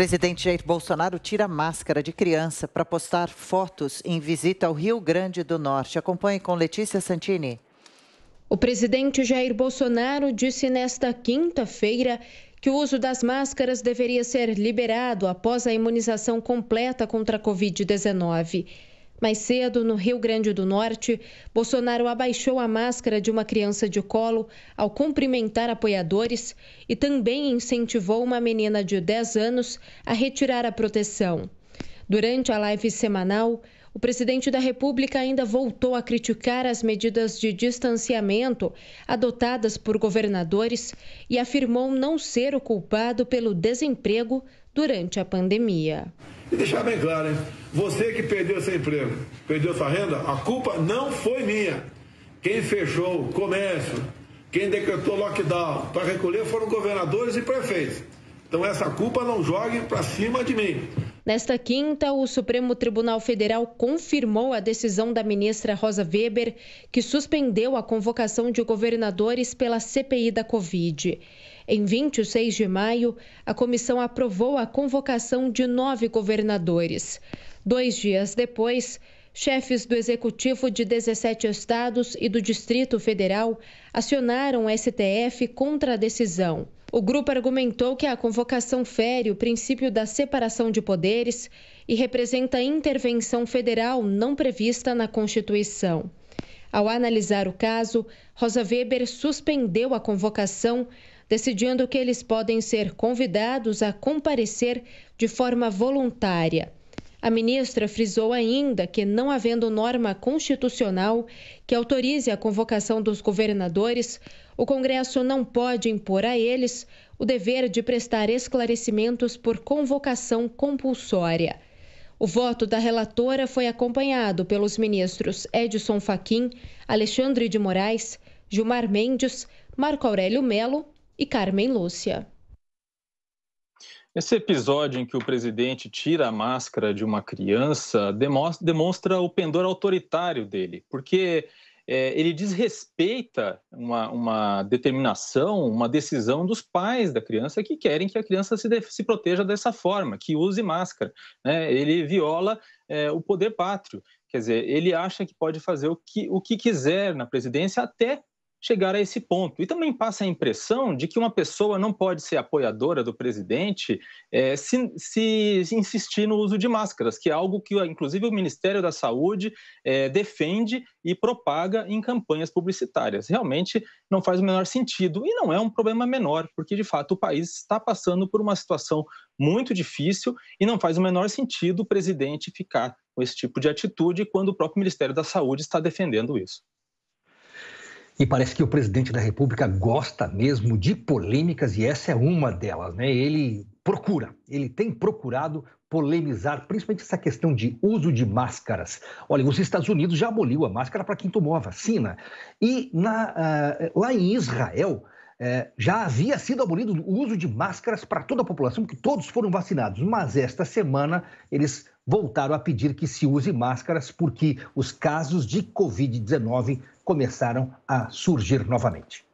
Presidente Jair Bolsonaro tira máscara de criança para postar fotos em visita ao Rio Grande do Norte. Acompanhe com Letícia Santini. O presidente Jair Bolsonaro disse nesta quinta-feira que o uso das máscaras deveria ser liberado após a imunização completa contra a Covid-19. Mais cedo, no Rio Grande do Norte, Bolsonaro abaixou a máscara de uma criança de colo ao cumprimentar apoiadores e também incentivou uma menina de 10 anos a retirar a proteção. Durante a live semanal, o presidente da República ainda voltou a criticar as medidas de distanciamento adotadas por governadores e afirmou não ser o culpado pelo desemprego durante a pandemia. E deixar bem claro, hein? você que perdeu seu emprego, perdeu sua renda, a culpa não foi minha. Quem fechou o comércio, quem decretou lockdown para recolher foram governadores e prefeitos. Então essa culpa não jogue para cima de mim. Nesta quinta, o Supremo Tribunal Federal confirmou a decisão da ministra Rosa Weber, que suspendeu a convocação de governadores pela CPI da Covid. Em 26 de maio, a comissão aprovou a convocação de nove governadores. Dois dias depois, chefes do Executivo de 17 estados e do Distrito Federal acionaram o STF contra a decisão. O grupo argumentou que a convocação fere o princípio da separação de poderes e representa intervenção federal não prevista na Constituição. Ao analisar o caso, Rosa Weber suspendeu a convocação, decidindo que eles podem ser convidados a comparecer de forma voluntária. A ministra frisou ainda que, não havendo norma constitucional que autorize a convocação dos governadores, o Congresso não pode impor a eles o dever de prestar esclarecimentos por convocação compulsória. O voto da relatora foi acompanhado pelos ministros Edson Fachin, Alexandre de Moraes, Gilmar Mendes, Marco Aurélio Melo e Carmen Lúcia. Esse episódio em que o presidente tira a máscara de uma criança demonstra o pendor autoritário dele, porque é, ele desrespeita uma, uma, determinação, uma decisão dos pais da criança que querem que a criança se, de, se proteja dessa forma, que use máscara. Né? Ele viola é, o poder pátrio. Quer dizer, ele acha que pode fazer o que, o que quiser na presidência, até chegar a esse ponto. E também passa a impressão de que uma pessoa não pode ser apoiadora do presidente é, se, se, insistir no uso de máscaras, que é algo que, inclusive, o Ministério da Saúde é, defende e propaga em campanhas publicitárias. Realmente não faz o menor sentido. E não é um problema menor, porque, de fato, o país está passando por uma situação muito difícil e não faz o menor sentido o presidente ficar com esse tipo de atitude quando o próprio Ministério da Saúde está defendendo isso. E parece que o presidente da República gosta mesmo de polêmicas e essa é uma delas, né? Ele procura, ele tem procurado polemizar, principalmente essa questão de uso de máscaras. Olha, os Estados Unidos já aboliu a máscara para quem tomou a vacina. E na, uh, lá em Israel, é, já havia sido abolido o uso de máscaras para toda a população, porque todos foram vacinados. Mas esta semana eles voltaram a pedir que se use máscaras, porque os casos de Covid-19 começaram a surgir novamente.